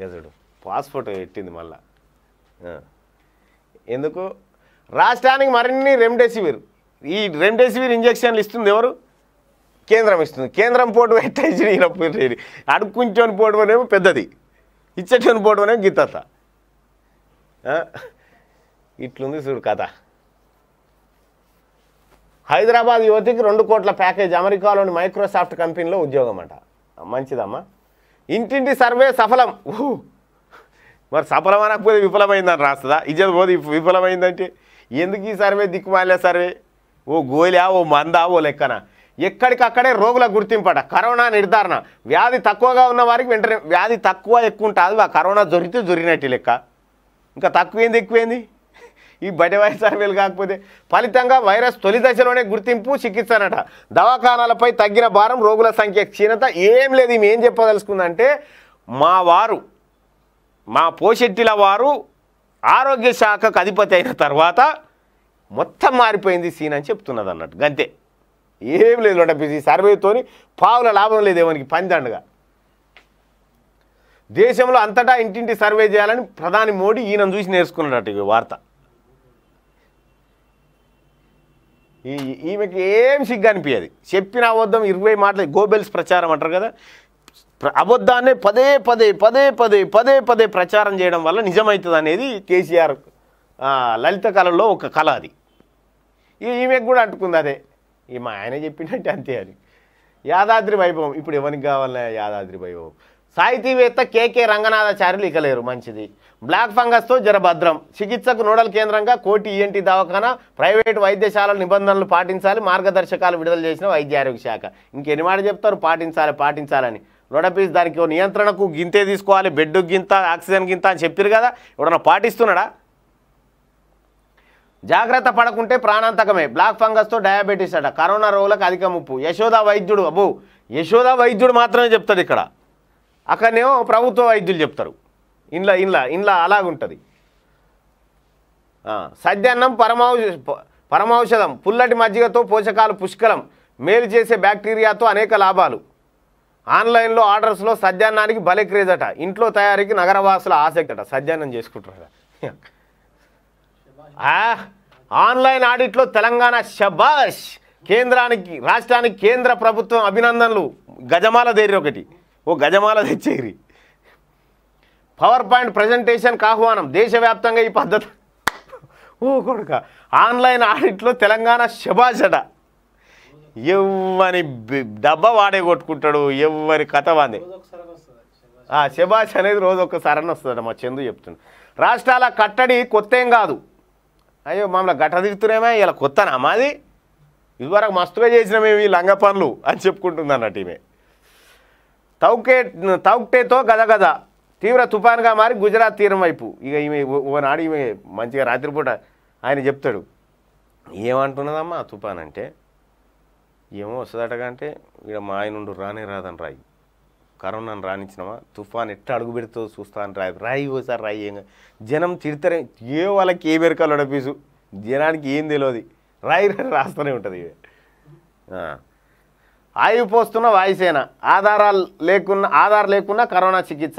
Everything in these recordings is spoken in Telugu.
గజుడు పాస్పోర్ట్ పెట్టింది మళ్ళా ఎందుకు రాష్ట్రానికి మరిన్ని రెమ్డెసివిర్ ఈ రెమ్డెసివిర్ ఇంజక్షన్లు ఇస్తుంది ఎవరు కేంద్రం ఇస్తుంది కేంద్రం పోటు పెట్టేసి ఈయన అడుక్కుంచొని పోటు అనేమో పెద్దది ఇచ్చేటోని పోటు అనేమో గీతత ఇట్లుంది చూడు కథ హైదరాబాద్ యువతికి రెండు కోట్ల ప్యాకేజ్ అమెరికాలోని మైక్రోసాఫ్ట్ కంపెనీలో ఉద్యోగం అంట మంచిదమ్మా ఇంటింటి సర్వే సఫలం ఓహ్ మరి సఫలం అనకపోతే విఫలమైందని రాస్తుందా ఇజ్జత్ పోతే విఫలమైందంటే ఎందుకు ఈ సర్వే దిక్కుమాలే సర్వే ఓ గోలియా ఓ మందా ఓ లెక్కన ఎక్కడికక్కడే రోగుల గుర్తింపట కరోనా నిర్ధారణ వ్యాధి తక్కువగా ఉన్న వారికి వెంటనే వ్యాధి తక్కువ ఎక్కువ ఉంటుంది కరోనా దొరికితే జరిగినట్టు లెక్క ఇంకా తక్కువేంది ఎక్కువేంది ఈ బయట వైరస్ సర్వేలు కాకపోతే ఫలితంగా వైరస్ తొలి దశలోనే గుర్తింపు చికిత్స అనట దవాఖానాలపై తగ్గిన భారం రోగుల సంఖ్య క్షీణత ఏం లేదు మేము ఏం చెప్పదలుచుకుందంటే మా వారు మా పోషెట్టిల వారు ఆరోగ్య శాఖకు అధిపతి అయిన తర్వాత మొత్తం మారిపోయింది సీన్ అని చెప్తున్నది అన్నట్టు గంతే ఏం లేదు అంటే ఈ సర్వేతోని పావుల లాభం లేదు ఏమనికి పందండగా దేశంలో అంతటా ఇంటింటి సర్వే చేయాలని ప్రధాని మోడీ ఈయన చూసి నేర్చుకున్నాడట ఈ వార్త ఈ ఈమెకి ఏం సిగ్గు అనిపించదు చెప్పిన అబద్ధం ఇరవై మాటలు గోబెల్స్ ప్రచారం అంటారు కదా అబద్ధాన్ని పదే పదే పదే పదే పదే పదే ప్రచారం చేయడం వల్ల నిజమవుతుంది అనేది కేసీఆర్ లలిత కళలో ఒక కళ అది ఈమెకు కూడా అంటుకుంది అదే ఈ మా ఆయన చెప్పినట్టే అంతే అది యాదాద్రి వైభవం ఇప్పుడు ఎవరికి కావాలన్నా యాదాద్రి వైభవం సాహితీవేత్త కేకే రంగనాథాచార్యులు ఇకలేరు మంచిది బ్లాక్ ఫంగస్తో జరభద్రం చికిత్సకు నోడల్ కేంద్రంగా కోటి ఈఎన్టీ దవాఖానా ప్రైవేటు వైద్యశాలల నిబంధనలు పాటించాలి మార్గదర్శకాలు విడుదల చేసిన వైద్య ఆరోగ్య శాఖ ఇంకెన్ని మాట చెప్తారు పాటించాలి పాటించాలని నోడపీస్ దానికి నియంత్రణకు గింతే తీసుకోవాలి బెడ్కు గింత ఆక్సిజన్ గింత అని చెప్పారు కదా ఎవడన్నా పాటిస్తున్నాడా జాగ్రత్త పడకుంటే ప్రాణాంతకమే బ్లాక్ ఫంగస్తో డయాబెటీస్ అట కరోనా రోగులకు అధిక ముప్పు యశోద వైద్యుడు అబ్బు యశోద వైద్యుడు మాత్రమే చెప్తాడు ఇక్కడ అక్కడనేమో ప్రభుత్వ వైద్యులు చెప్తారు ఇంట్లో ఇంట్లో ఇంట్లో అలాగుంటుంది సద్యాన్నం పరమౌష పరమౌషధం పుల్లటి మజ్జిగతో పోషకాలు పుష్కలం మేలు చేసే బ్యాక్టీరియాతో అనేక లాభాలు ఆన్లైన్లో ఆర్డర్స్లో సద్యాన్నానికి భలే క్రేజ్ అట ఇంట్లో తయారీకి నగరవాసుల ఆసక్తి అట సద్యాన్నం చేసుకుంటున్నారు ఆన్లైన్ ఆడిట్లో తెలంగాణ శబాష్ కేంద్రానికి రాష్ట్రానికి కేంద్ర ప్రభుత్వం అభినందనలు గజమాల ధైర్యం ఒకటి ఓ గజమాల తెచ్చేరి పవర్ పాయింట్ ప్రజెంటేషన్కి ఆహ్వానం దేశవ్యాప్తంగా ఈ పద్ధతి ఓ కొడుక ఆన్లైన్ ఆడిట్లో తెలంగాణ శబాషట ఎవ్వని డబ్బ వాడే కొట్టుకుంటాడు ఎవ్వరి కథ వాంది శబాష్ అనేది రోజు ఒక్కసారి అని వస్తుందట మా చందు చెప్తుంది రాష్ట్రాల కట్టడి కొత్త ఏం కాదు అయ్యో మమ్మల్ని గట్ట ఇలా కొత్తనా మాది ఇదివరకు మస్తుగా చేసినామే ఈ లంగ పనులు అని చెప్పుకుంటుంది అన్నట్టు ఈమె తౌకే తౌక్టేతో గదగద తీవ్ర తుఫాన్గా మారి గుజరాత్ తీరం వైపు ఇక ఈమె ఓనాడు ఈమె మంచిగా రాత్రిపూట ఆయన చెప్తాడు ఏమంటున్నదమ్మా తుఫాన్ అంటే ఏమో వస్తుందటగా అంటే ఇక మా ఆయన ఉండు రానే రాదని రాయి కరోనాను రాణించినమా తుఫాన్ ఎట్లా అడుగు చూస్తా చూస్తాను రాయి రాయి ఓసారి రాయి ఏం జనం తిడతారే ఏ వాళ్ళకి ఏ మెరకాలు అడపీసు జనానికి ఏం తెలియదు రాయి రాయి రాస్తూనే ఉంటుంది ఇవి పోస్తున్న వాయుసేన ఆధారాలు లేకున్నా ఆధార్ లేకున్నా కరోనా చికిత్స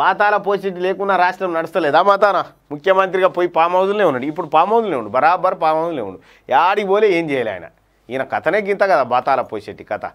బాతాల పోసిటీ లేకున్నా రాష్ట్రం నడుస్తలేదా మాతాన ముఖ్యమంత్రిగా పోయి పామ్ హౌజులనే ఉన్నాడు ఇప్పుడు పామ్ హౌజులనే ఉండు బరాబర్ పామ్ హౌజులనే ఉండు యాడికి పోలే ఏం చేయలే ఆయన ఈయన కథనే గింత కదా బాతాల పోసేటి కథ